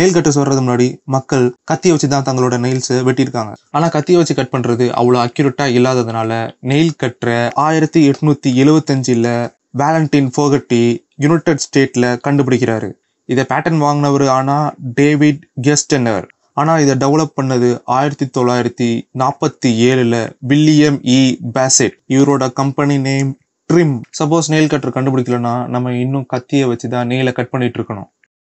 nail கட்டு சொல்றது முன்னாடி மக்கள் கத்தியை வச்சு தான் தங்களோட நெயில்ஸ் வெட்டியிருக்காங்க ஆனா கத்தியை வச்சு கட் பண்றது அவ்வளவு அக்யூரேட்டா இல்லாததுனால நெயில் கட்டுற ஆயிரத்தி எட்நூத்தி எழுவத்தஞ்சுல வேலண்டைன் ஃபோகட்டி யுனைடெட் ஸ்டேட்ல கண்டுபிடிக்கிறாரு இதை பேட்டர்ன் வாங்கினவர் ஆனா டேவிட் கெஸ்டனர் ஆனா இதை டெவலப் பண்ணது ஆயிரத்தி தொள்ளாயிரத்தி நாற்பத்தி ஏழுல வில்லியம் இ பேசெட் இவரோட company name trim suppose nail cutter கண்டுபிடிக்கலன்னா நம்ம இன்னும் கத்தியை வச்சு தான் நெயிலை கட் பண்ணிட்டு இருக்கணும்